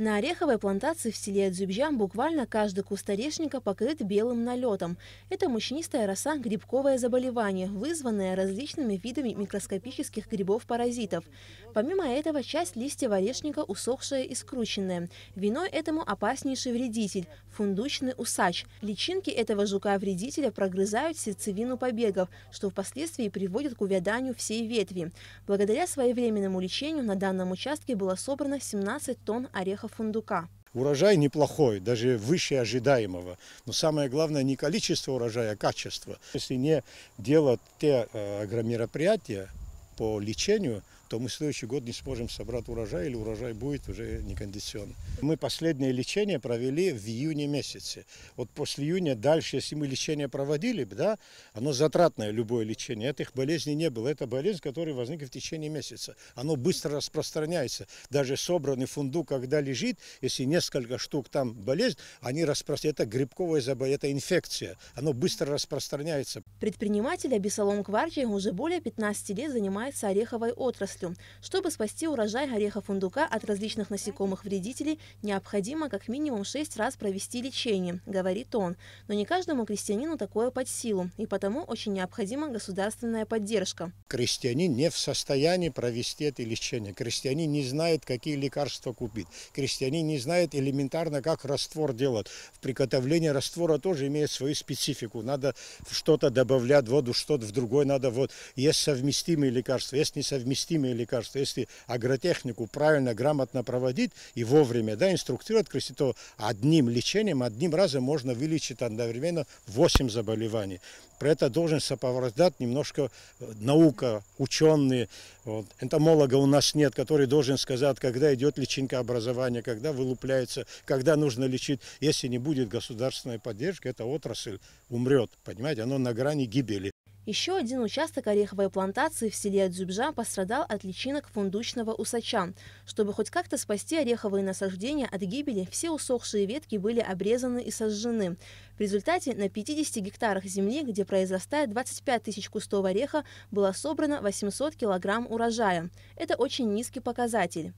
На ореховой плантации в селе Дзюбжан буквально каждый куст орешника покрыт белым налетом. Это мучнистая роса – грибковое заболевание, вызванное различными видами микроскопических грибов-паразитов. Помимо этого, часть листьев орешника усохшая и скрученная. Виной этому опаснейший вредитель – фундучный усач. Личинки этого жука-вредителя прогрызают сердцевину побегов, что впоследствии приводит к увяданию всей ветви. Благодаря своевременному лечению на данном участке было собрано 17 тонн орехов фундука. Урожай неплохой, даже выше ожидаемого. Но самое главное не количество урожая, а качество. Если не делать те э, агромероприятия по лечению, то мы следующий год не сможем собрать урожай, или урожай будет уже некондиционный. Мы последнее лечение провели в июне месяце. Вот после июня дальше, если мы лечение проводили, да, оно затратное, любое лечение. Этих болезней не было. Это болезнь, которая возникла в течение месяца. Оно быстро распространяется. Даже собранный фунду, когда лежит, если несколько штук там болезнь, они распространяются. Это грибковое заболевание, это инфекция. Оно быстро распространяется. Предприниматель Абисалом Кварчи уже более 15 лет занимается ореховой отраслью отраслью. Чтобы спасти урожай гореха фундука от различных насекомых-вредителей, необходимо как минимум шесть раз провести лечение, говорит он. Но не каждому крестьянину такое под силу, и потому очень необходима государственная поддержка. Крестьянин не в состоянии провести это лечение. Крестьянин не знает, какие лекарства купить. Крестьянин не знает элементарно, как раствор делать. В приготовлении раствора тоже имеет свою специфику. Надо что-то добавлять в воду, что-то в другой надо. Вот есть совместимые лекарства, есть несовместимые натуральные лекарства, если агротехнику правильно, грамотно проводить и вовремя да, инструктировать крестить, то одним лечением, одним разом можно вылечить одновременно 8 заболеваний. Про это должен сопровождать немножко э, наука, ученые. Вот. Энтомолога у нас нет, который должен сказать, когда идет личинка образования, когда вылупляется, когда нужно лечить. Если не будет государственной поддержки, эта отрасль умрет, понимаете, она на грани гибели. Еще один участок ореховой плантации в селе Дзюбжа пострадал от личинок фундучного усача. Чтобы хоть как-то спасти ореховые насаждения от гибели, все усохшие ветки были обрезаны и сожжены. В результате на 50 гектарах земли, где произрастает 25 тысяч кустов ореха, было собрано 800 килограмм урожая. Это очень низкий показатель.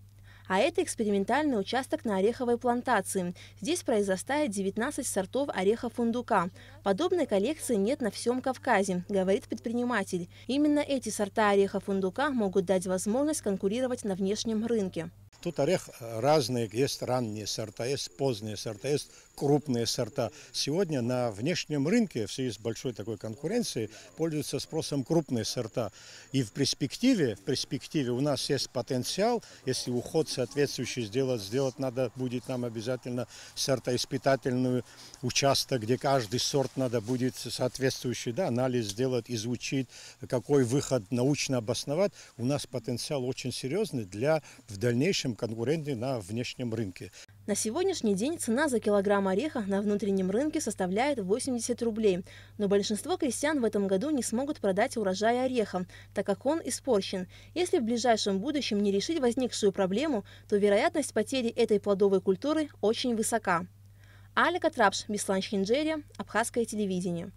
А это экспериментальный участок на ореховой плантации. Здесь произрастает 19 сортов ореха фундука. Подобной коллекции нет на всем Кавказе, говорит предприниматель. Именно эти сорта ореха фундука могут дать возможность конкурировать на внешнем рынке. Тут орех э, разный, есть ранние сорта, есть поздние сорта, есть крупные сорта. Сегодня на внешнем рынке в связи с большой такой конкуренцией пользуются спросом крупные сорта. И в перспективе, в перспективе у нас есть потенциал, если уход соответствующий сделать, сделать надо будет нам обязательно сортоиспытательную участок, где каждый сорт надо будет соответствующий да, анализ сделать, изучить, какой выход научно обосновать. У нас потенциал очень серьезный для в дальнейшем конкуренции на внешнем рынке. На сегодняшний день цена за килограмм ореха на внутреннем рынке составляет 80 рублей, но большинство крестьян в этом году не смогут продать урожай ореха, так как он испорчен. Если в ближайшем будущем не решить возникшую проблему, то вероятность потери этой плодовой культуры очень высока. Алика Катрапш, Беслан Хинджерия, Абхазское телевидение.